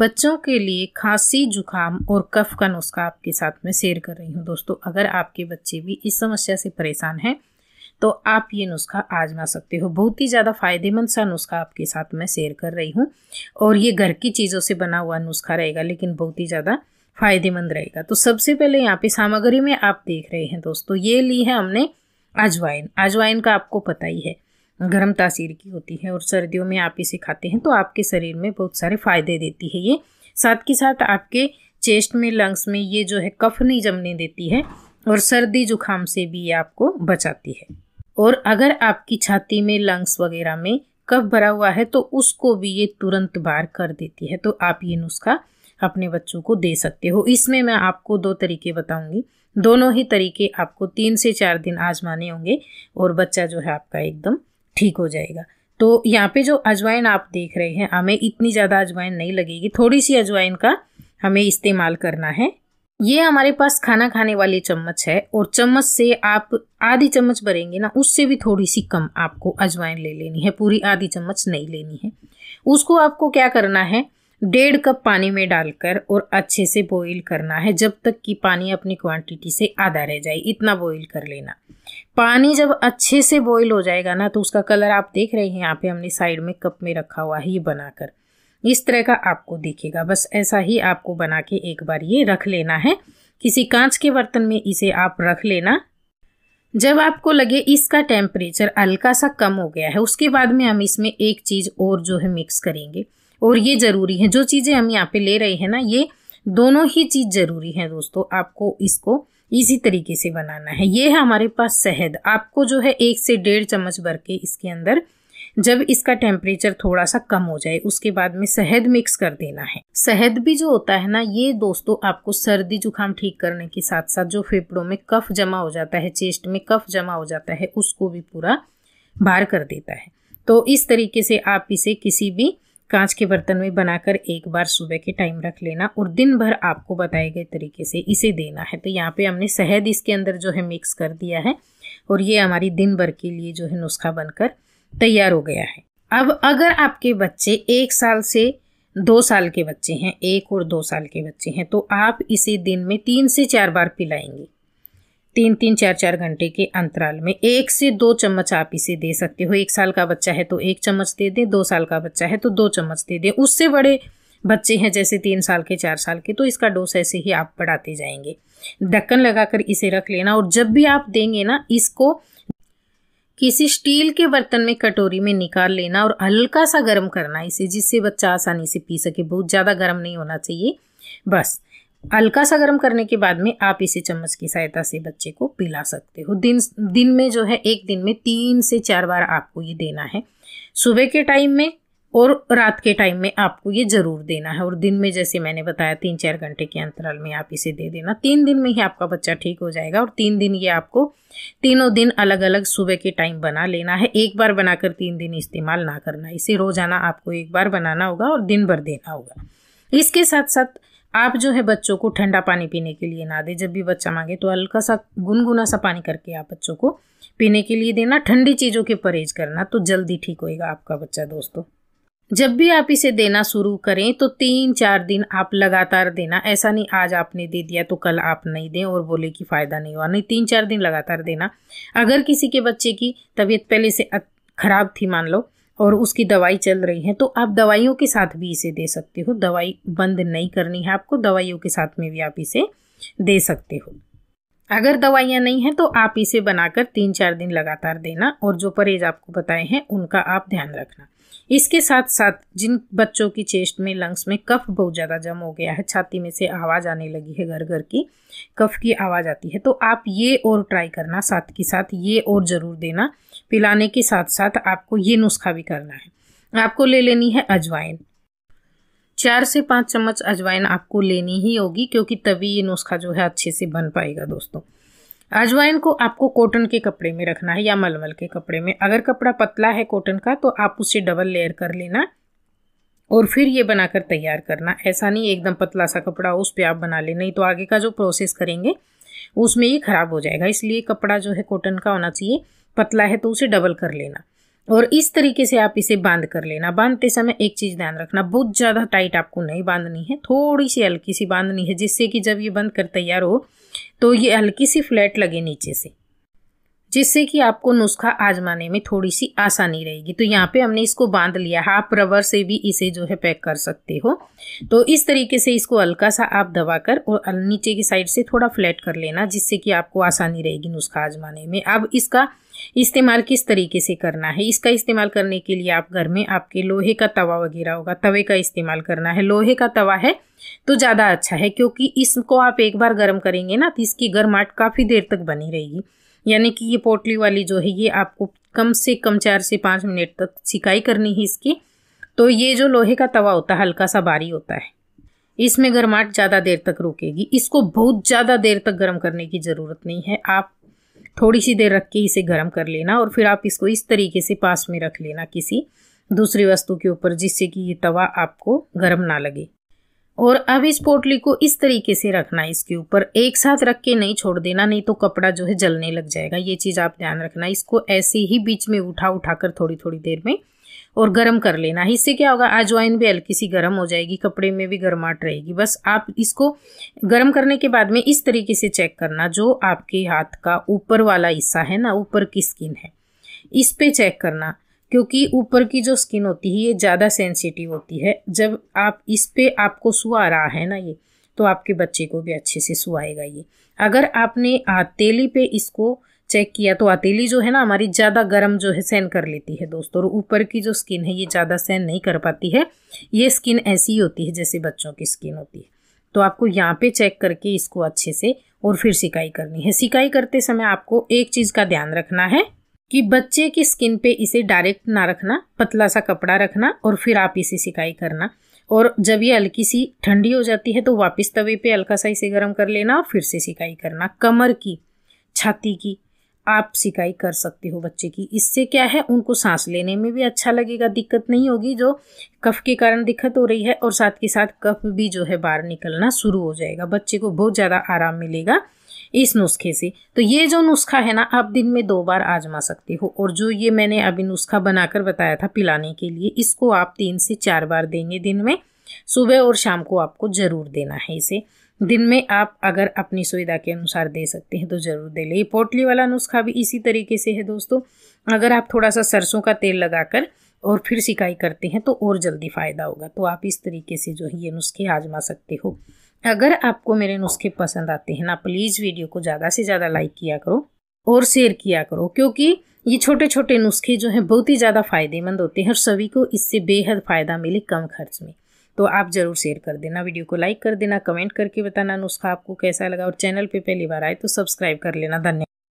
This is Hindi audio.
बच्चों के लिए खांसी जुकाम और कफ का नुस्खा आपके साथ में शेयर कर रही हूँ दोस्तों अगर आपके बच्चे भी इस समस्या से परेशान हैं तो आप ये नुस्खा आजमा सकते हो बहुत ही ज़्यादा फ़ायदेमंद सा नुस्खा आपके साथ मैं शेयर कर रही हूँ और ये घर की चीज़ों से बना हुआ नुस्खा रहेगा लेकिन बहुत ही ज़्यादा फ़ायदेमंद रहेगा तो सबसे पहले यहाँ पे सामग्री में आप देख रहे हैं दोस्तों ये ली है हमने अजवाइन अजवाइन का आपको पता ही है गर्म तासीर की होती है और सर्दियों में आप इसे खाते हैं तो आपके शरीर में बहुत सारे फ़ायदे देती है ये साथ के साथ आपके चेस्ट में लंग्स में ये जो है कफ नहीं जमने देती है और सर्दी जुखाम से भी ये आपको बचाती है और अगर आपकी छाती में लंग्स वगैरह में कफ भरा हुआ है तो उसको भी ये तुरंत बाहर कर देती है तो आप ये नुस्खा अपने बच्चों को दे सकते हो इसमें मैं आपको दो तरीके बताऊंगी दोनों ही तरीके आपको तीन से चार दिन आजमाने होंगे और बच्चा जो है आपका एकदम ठीक हो जाएगा तो यहाँ पे जो अजवाइन आप देख रहे हैं हमें इतनी ज़्यादा अजवाइन नहीं लगेगी थोड़ी सी अजवाइन का हमें इस्तेमाल करना है ये हमारे पास खाना खाने वाली चम्मच है और चम्मच से आप आधी चम्मच भरेंगे ना उससे भी थोड़ी सी कम आपको अजवाइन ले लेनी है पूरी आधी चम्मच नहीं लेनी है उसको आपको क्या करना है डेढ़ कप पानी में डालकर और अच्छे से बॉईल करना है जब तक कि पानी अपनी क्वांटिटी से आधा रह जाए इतना बॉईल कर लेना पानी जब अच्छे से बॉईल हो जाएगा ना तो उसका कलर आप देख रहे हैं यहाँ पे हमने साइड में कप में रखा हुआ है ये बनाकर इस तरह का आपको दिखेगा बस ऐसा ही आपको बना के एक बार ये रख लेना है किसी कांच के बर्तन में इसे आप रख लेना जब आपको लगे इसका टेम्परेचर हल्का सा कम हो गया है उसके बाद में हम इसमें एक चीज़ और जो है मिक्स करेंगे और ये ज़रूरी है जो चीज़ें हम यहाँ पे ले रहे हैं ना ये दोनों ही चीज़ ज़रूरी है दोस्तों आपको इसको इसी तरीके से बनाना है ये है हमारे पास शहद आपको जो है एक से डेढ़ चम्मच भर के इसके अंदर जब इसका टेम्परेचर थोड़ा सा कम हो जाए उसके बाद में शहद मिक्स कर देना है शहद भी जो होता है ना ये दोस्तों आपको सर्दी जुकाम ठीक करने के साथ साथ जो फेफड़ों में कफ जमा हो जाता है चेस्ट में कफ जमा हो जाता है उसको भी पूरा बाहर कर देता है तो इस तरीके से आप इसे किसी भी कांच के बर्तन में बनाकर एक बार सुबह के टाइम रख लेना और दिन भर आपको बताए गए तरीके से इसे देना है तो यहाँ पे हमने शहद इसके अंदर जो है मिक्स कर दिया है और ये हमारी दिन भर के लिए जो है नुस्खा बनकर तैयार हो गया है अब अगर आपके बच्चे एक साल से दो साल के बच्चे हैं एक और दो साल के बच्चे हैं तो आप इसे दिन में तीन से चार बार पिलाएंगे तीन तीन चार चार घंटे के अंतराल में एक से दो चम्मच आप इसे दे सकते हो एक साल का बच्चा है तो एक चम्मच दे दें दो साल का बच्चा है तो दो चम्मच दे दें उससे बड़े बच्चे हैं जैसे तीन साल के चार साल के तो इसका डोस ऐसे ही आप बढ़ाते जाएंगे ढक्कन लगाकर इसे रख लेना और जब भी आप देंगे ना इसको किसी स्टील के बर्तन में कटोरी में निकाल लेना और हल्का सा गर्म करना इसे जिससे बच्चा आसानी से पी सके बहुत ज़्यादा गर्म नहीं होना चाहिए बस हल्का सा गर्म करने के बाद में आप इसे चम्मच की सहायता से बच्चे को पिला सकते हो दिन दिन में जो है एक दिन में तीन से चार बार आपको ये देना है सुबह के टाइम में और रात के टाइम में आपको ये ज़रूर देना है और दिन में जैसे मैंने बताया तीन चार घंटे के अंतराल में आप इसे दे देना तीन दिन में ही आपका बच्चा ठीक हो जाएगा और तीन दिन ये आपको तीनों दिन अलग अलग सुबह के टाइम बना लेना है एक बार बनाकर तीन दिन इस्तेमाल ना करना इसे रोज़ाना आपको एक बार बनाना होगा और दिन भर देना होगा इसके साथ साथ आप जो है बच्चों को ठंडा पानी पीने के लिए ना दें जब भी बच्चा मांगे तो हल्का सा गुनगुना सा पानी करके आप बच्चों को पीने के लिए देना ठंडी चीज़ों के परहेज करना तो जल्दी ठीक होएगा आपका बच्चा दोस्तों जब भी आप इसे देना शुरू करें तो तीन चार दिन आप लगातार देना ऐसा नहीं आज आपने दे दिया तो कल आप नहीं दें और बोले कि फ़ायदा नहीं हुआ नहीं तीन चार दिन लगातार देना अगर किसी के बच्चे की तबीयत पहले से ख़राब थी मान लो और उसकी दवाई चल रही है तो आप दवाइयों के साथ भी इसे दे सकते हो दवाई बंद नहीं करनी है आपको दवाइयों के साथ में भी आप इसे दे सकते हो अगर दवाइयाँ नहीं हैं तो आप इसे बनाकर तीन चार दिन लगातार देना और जो परहेज आपको बताए हैं उनका आप ध्यान रखना इसके साथ साथ जिन बच्चों की चेस्ट में लंग्स में कफ बहुत ज़्यादा जम हो गया है छाती में से आवाज़ आने लगी है घर घर की कफ की आवाज़ आती है तो आप ये और ट्राई करना साथ के साथ ये और ज़रूर देना पिलाने के साथ साथ आपको ये नुस्खा भी करना है आपको ले लेनी है अजवाइन चार से पाँच चम्मच अजवाइन आपको लेनी ही होगी क्योंकि तभी ये नुस्खा जो है अच्छे से बन पाएगा दोस्तों अजवाइन को आपको कॉटन के कपड़े में रखना है या मलमल के कपड़े में अगर कपड़ा पतला है कॉटन का तो आप उसे डबल लेयर कर लेना और फिर ये बनाकर तैयार करना ऐसा नहीं एकदम पतला सा कपड़ा हो उस पर आप बना ले नहीं तो आगे का जो प्रोसेस करेंगे उसमें ये ख़राब हो जाएगा इसलिए कपड़ा जो है कॉटन का होना चाहिए पतला है तो उसे डबल कर लेना और इस तरीके से आप इसे बांध कर लेना बांधते समय एक चीज़ ध्यान रखना बहुत ज़्यादा टाइट आपको नहीं बांधनी है थोड़ी सी हल्की सी बांधनी है जिससे कि जब ये बंद कर तैयार हो तो ये हल्की सी फ्लैट लगे नीचे से जिससे कि आपको नुस्खा आजमाने में थोड़ी सी आसानी रहेगी तो यहाँ पे हमने इसको बांध लिया है आप रबर से भी इसे जो है पैक कर सकते हो तो इस तरीके से इसको हल्का सा आप दबा कर और नीचे की साइड से थोड़ा फ्लैट कर लेना जिससे कि आपको आसानी रहेगी नुस्खा आजमाने में अब इसका इस्तेमाल किस तरीके से करना है इसका इस्तेमाल करने के लिए आप घर में आपके लोहे का तवा वगैरह होगा तवे का इस्तेमाल करना है लोहे का तवा है तो ज़्यादा अच्छा है क्योंकि इसको आप एक बार गर्म करेंगे ना तो इसकी गर्माहट काफ़ी देर तक बनी रहेगी यानी कि ये पोटली वाली जो है ये आपको कम से कम चार से पाँच मिनट तक सिकाई करनी है इसकी तो ये जो लोहे का तवा होता है हल्का सा भारी होता है इसमें गर्माहट ज़्यादा देर तक रुकेगी इसको बहुत ज़्यादा देर तक गर्म करने की ज़रूरत नहीं है आप थोड़ी सी देर रख के इसे गर्म कर लेना और फिर आप इसको इस तरीके से पास में रख लेना किसी दूसरी वस्तु के ऊपर जिससे कि ये तवा आपको गर्म ना लगे और अब इस पोटली को इस तरीके से रखना है इसके ऊपर एक साथ रख के नहीं छोड़ देना नहीं तो कपड़ा जो है जलने लग जाएगा ये चीज़ आप ध्यान रखना इसको ऐसे ही बीच में उठा उठा कर थोड़ी थोड़ी देर में और गर्म कर लेना है इससे क्या होगा अजवाइन भी हल्की सी गर्म हो जाएगी कपड़े में भी गर्माहट रहेगी बस आप इसको गर्म करने के बाद में इस तरीके से चेक करना जो आपके हाथ का ऊपर वाला हिस्सा है ना ऊपर की स्किन है इस पर चेक करना क्योंकि ऊपर की जो स्किन होती है ये ज़्यादा सेंसिटिव होती है जब आप इस पर आपको सुआ रहा है ना ये तो आपके बच्चे को भी अच्छे से सुआएगा ये अगर आपने हथेली पे इसको चेक किया तो हथेली जो है ना हमारी ज़्यादा गर्म जो है सहन कर लेती है दोस्तों और ऊपर की जो स्किन है ये ज़्यादा सहन नहीं कर पाती है ये स्किन ऐसी ही होती है जैसे बच्चों की स्किन होती है तो आपको यहाँ पे चेक करके इसको अच्छे से और फिर सिकाई करनी है सिकाई करते समय आपको एक चीज़ का ध्यान रखना है कि बच्चे की स्किन पे इसे डायरेक्ट ना रखना पतला सा कपड़ा रखना और फिर आप इसे सिकाई करना और जब ये हल्की सी ठंडी हो जाती है तो वापस तवे पे हल्का सा इसे गर्म कर लेना और फिर से सिकाई करना कमर की छाती की आप सिकाई कर सकते हो बच्चे की इससे क्या है उनको सांस लेने में भी अच्छा लगेगा दिक्कत नहीं होगी जो कफ के कारण दिक्कत हो रही है और साथ के साथ कफ भी जो है बाहर निकलना शुरू हो जाएगा बच्चे को बहुत ज़्यादा आराम मिलेगा इस नुस्खे से तो ये जो नुस्खा है ना आप दिन में दो बार आजमा सकते हो और जो ये मैंने अभी नुस्खा बनाकर बताया था पिलाने के लिए इसको आप तीन से चार बार देंगे दिन में सुबह और शाम को आपको ज़रूर देना है इसे दिन में आप अगर अपनी सुविधा के अनुसार दे सकते हैं तो ज़रूर दे ले पोटली वाला नुस्खा भी इसी तरीके से है दोस्तों अगर आप थोड़ा सा सरसों का तेल लगाकर और फिर सिकाई करते हैं तो और जल्दी फ़ायदा होगा तो आप इस तरीके से जो है ये नुस्खे आजमा सकते हो अगर आपको मेरे नुस्खे पसंद आते हैं ना प्लीज़ वीडियो को ज़्यादा से ज़्यादा लाइक किया करो और शेयर किया करो क्योंकि ये छोटे छोटे नुस्खे जो हैं बहुत ही ज़्यादा फ़ायदेमंद होते हैं और सभी को इससे बेहद फ़ायदा मिले कम खर्च में तो आप ज़रूर शेयर कर देना वीडियो को लाइक कर देना कमेंट करके बताना नुस्खा आपको कैसा लगा और चैनल पर पहली बार आए तो सब्सक्राइब कर लेना धन्यवाद